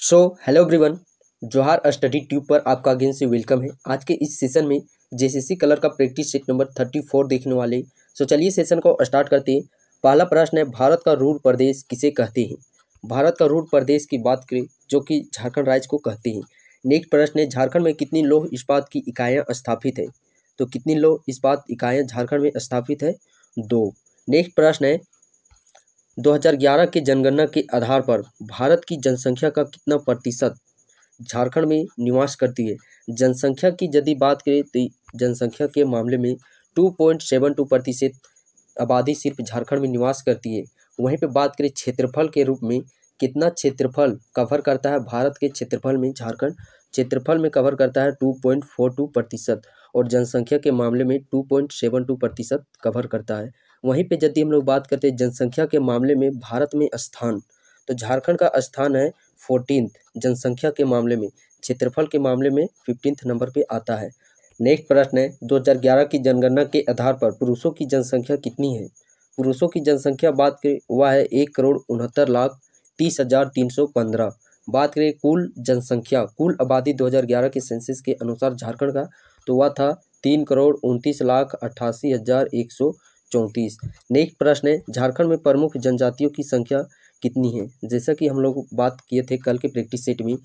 सो hello everyone Johar study tube पर आपका again से वेलकम है आज के इस सेशन में जेसीसी कलर का practice set number thirty four देखने वाले सो so, चलिए सेशन को स्टार्ट करते हैं पहला प्रश्न है भारत का रूढ़ प्रदेश किसे कहते हैं भारत का रूढ़ प्रदेश की बात करें जो कि झारखंड राज्य को कहते हैं नेक्स्ट प्रश्न है झारखंड में कितनी लोह इस्पात की इकाइयाँ स्थापित है तो कितनी लोह इस्पात इकाइयाँ झारखंड में स्थापित है दो नेक्स्ट प्रश्न है 2011 के जनगणना के आधार पर भारत की जनसंख्या का कितना प्रतिशत झारखंड में निवास करती है जनसंख्या की यदि बात करें तो जनसंख्या के मामले में 2.72 प्रतिशत आबादी सिर्फ झारखंड में निवास करती है वहीं पर बात करें क्षेत्रफल के रूप में कितना क्षेत्रफल कवर करता है भारत के क्षेत्रफल में झारखंड क्षेत्रफल में कवर करता है 2.42 प्रतिशत और जनसंख्या के मामले में 2.72 प्रतिशत कवर करता है वहीं पे यदि हम लोग बात करते हैं जनसंख्या के मामले में भारत में स्थान तो झारखंड का स्थान है फोर्टीन जनसंख्या के मामले में क्षेत्रफल के मामले में फिफ्टीन नंबर पे आता है नेक्स्ट प्रश्न है दो की जनगणना के आधार पर पुरुषों की जनसंख्या कितनी है पुरुषों की जनसंख्या बात करें वह है एक करोड़ उनहत्तर लाख तीस हज़ार तीन सौ पंद्रह बात करें कुल जनसंख्या कुल आबादी 2011 के सेंसिस के अनुसार झारखंड का तो वह था तीन करोड़ उनतीस लाख अट्ठासी हज़ार एक सौ चौंतीस नेक्स्ट प्रश्न है झारखंड में प्रमुख जनजातियों की संख्या कितनी है जैसा कि हम लोग बात किए थे कल के प्रैक्टिस सेट में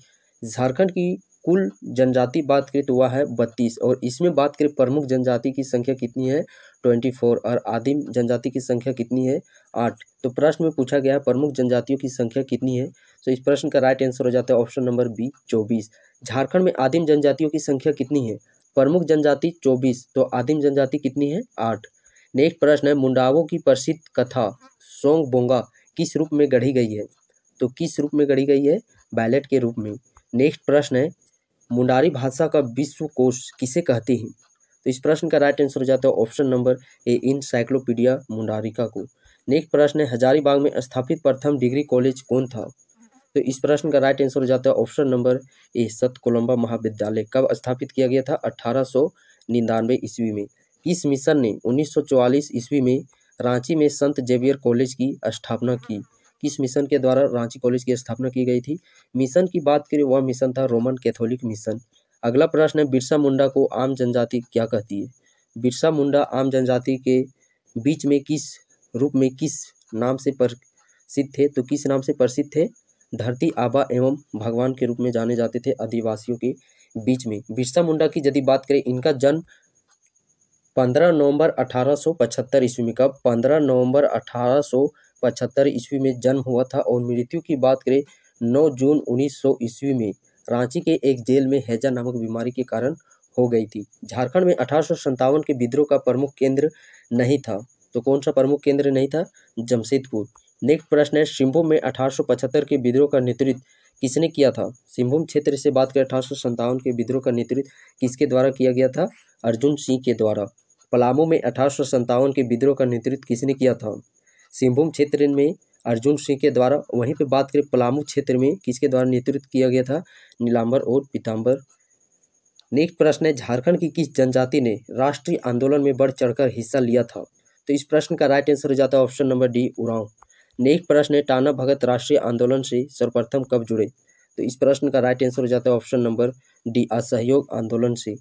झारखंड की कुल जनजाति बात करें तो वह है बत्तीस और इसमें बात करें प्रमुख जनजाति की संख्या कितनी है ट्वेंटी फोर और आदिम जनजाति की संख्या कितनी है आठ तो प्रश्न में पूछा गया है प्रमुख जनजातियों की संख्या कितनी है तो इस प्रश्न का राइट आंसर हो जाता है ऑप्शन नंबर बी चौबीस झारखंड में आदिम जनजातियों की संख्या कितनी है प्रमुख जनजाति चौबीस तो आदिम जनजाति कितनी है आठ नेक्स्ट प्रश्न है मुंडावों की प्रसिद्ध कथा सोंग बोंगा किस रूप में गढ़ी गई है तो किस रूप में गढ़ी गई है बैलेट के रूप में नेक्स्ट प्रश्न है मुंडारी भाषा का विश्वकोश किसे कहते हैं तो इस प्रश्न का राइट आंसर हो जाता है option number A encyclopedia Mundarica को नेक्स्ट प्रश्न है हजारीबाग में स्थापित प्रथम डिग्री कॉलेज कौन था तो इस प्रश्न का राइट आंसर हो जाता है ऑप्शन नंबर ए सत कोलम्बा महाविद्यालय कब स्थापित किया गया था अठारह सौ ईस्वी में इस मिशन ने 1944 ईस्वी में रांची में संत जेवियर कॉलेज की स्थापना की किस मिशन के द्वारा रांची कॉलेज की स्थापना की गई थी मिशन की बात करें वह मिशन था रोमन कैथोलिक मिशन अगला प्रश्न है बिरसा मुंडा को आम जनजाति क्या कहती है बिरसा मुंडा आम जनजाति के बीच में किस रूप में किस नाम से प्रसिद्ध थे तो किस नाम से प्रसिद्ध थे धरती आबा एवं भगवान के रूप में जाने जाते थे आदिवासियों के बीच में बिरसा मुंडा की यदि बात करें इनका जन्म पंद्रह नवंबर 1875 ईस्वी में कब पंद्रह नवंबर 1875 ईस्वी में जन्म हुआ था और मृत्यु की बात करें 9 जून 1900 ईस्वी में रांची के एक जेल में हैजा नामक बीमारी के कारण हो गई थी झारखंड में अठारह के विद्रोह का प्रमुख केंद्र नहीं था तो कौन सा प्रमुख केंद्र नहीं था जमशेदपुर नेक्स्ट प्रश्न है सिंभूम में अठारह के विद्रोह का नेतृत्व किसने किया था सिंभूम क्षेत्र से बात करें अठारह के विद्रोह का नेतृत्व किसके द्वारा किया गया था अर्जुन सिंह के द्वारा पलामू में अठारह के विद्रोह का नेतृत्व किसने किया था सिंहभूम क्षेत्र में अर्जुन सिंह के द्वारा वहीं पे बात करें पलामू क्षेत्र में किसके द्वारा नेतृत्व किया गया था नीलांबर और पीताम्बर नेक्स्ट प्रश्न है झारखंड की किस जनजाति ने राष्ट्रीय आंदोलन में बढ़ चढ़कर हिस्सा लिया था तो इस प्रश्न का राइट आंसर हो जाता है ऑप्शन नंबर डी उड़ाव नेक्स्ट प्रश्न है टाना भगत राष्ट्रीय आंदोलन से सर्वप्रथम कब जुड़े तो इस प्रश्न का राइट आंसर हो जाता है ऑप्शन नंबर डी असहयोग आंदोलन से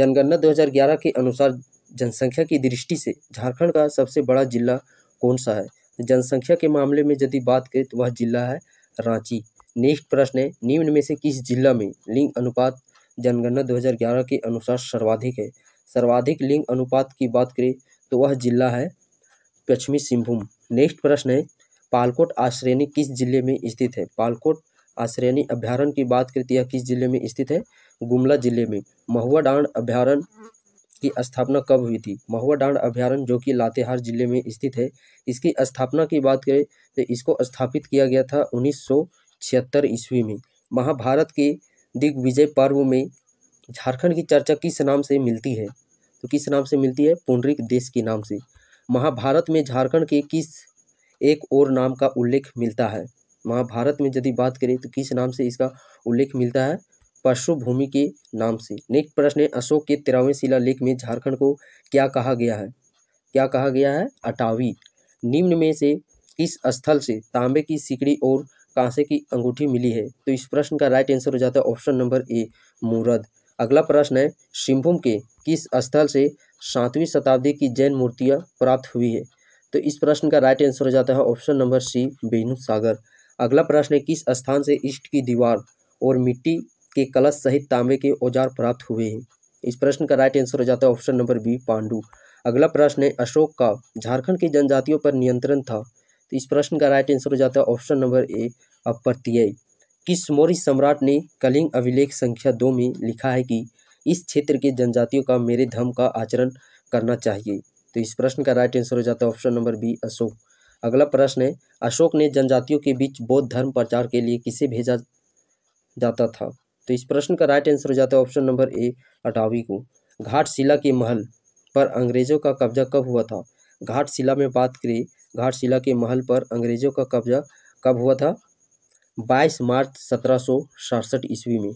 जनगणना 2011 के अनुसार जनसंख्या की दृष्टि से झारखंड का सबसे बड़ा जिला कौन सा है जनसंख्या के मामले में यदि बात करें तो वह जिला है रांची नेक्स्ट प्रश्न है निम्न में से किस जिला में लिंग अनुपात जनगणना 2011 के अनुसार सर्वाधिक है सर्वाधिक लिंग अनुपात की बात करें तो वह जिला है पश्चिमी सिंहभूम नेक्स्ट प्रश्न है पालकोट आश्रयनी किस जिले में स्थित है पालकोट आश्रयनी अभ्यारण की बात करें तो यह किस जिले में स्थित है गुमला जिले में महुआ डांड अभ्यारण्य की स्थापना कब हुई थी महुआ डांड अभ्यारण्य जो कि लातेहार जिले में स्थित है इसकी स्थापना की बात करें तो इसको स्थापित किया गया था उन्नीस ईस्वी में महाभारत के दिग्विजय पर्व में झारखंड की चर्चा किस नाम से मिलती है तो किस नाम से मिलती है पुण्डरिक देश के नाम से महाभारत में झारखंड के किस एक और नाम का उल्लेख मिलता है महाभारत में यदि बात करें तो किस नाम से इसका उल्लेख मिलता है भूमि के नाम से नेक्स्ट प्रश्न है अशोक के तेरहवें लेख में झारखंड को क्या कहा गया है क्या कहा गया है अटावी निम्न में से किस स्थल से तांबे की सिकड़ी और कांसे की अंगूठी मिली है तो इस प्रश्न का राइट आंसर हो जाता है ऑप्शन नंबर ए मुरद अगला प्रश्न है सिंहभूम के किस स्थल से सातवीं शताब्दी की जैन मूर्तियाँ प्राप्त हुई है तो इस प्रश्न का राइट आंसर हो जाता है ऑप्शन नंबर सी बेनु सागर अगला प्रश्न है किस स्थान से ईस्ट की दीवार और मिट्टी के कलश सहित तांबे के औजार प्राप्त हुए हैं इस प्रश्न का राइट आंसर हो जाता है ऑप्शन नंबर बी पांडु अगला प्रश्न है अशोक का झारखंड की जनजातियों पर नियंत्रण था तो इस प्रश्न का राइट आंसर हो जाता है ऑप्शन नंबर ए अप्रत्यय किस मौर्य सम्राट ने कलिंग अभिलेख संख्या दो में लिखा है कि इस क्षेत्र के जनजातियों का मेरे धर्म का आचरण करना चाहिए तो इस प्रश्न का राइट आंसर हो जाता है ऑप्शन नंबर बी अशोक अगला प्रश्न है अशोक ने जनजातियों के बीच बौद्ध धर्म प्रचार के लिए किसे भेजा जाता था तो इस प्रश्न का राइट आंसर हो जाता है ऑप्शन नंबर ए अटावी को घाटशिला के महल पर अंग्रेजों का कब्जा कब हुआ था घाटशिला में बात करें घाटशिला के महल पर अंग्रेजों का कब्जा कब हुआ था 22 मार्च सत्रह ईस्वी में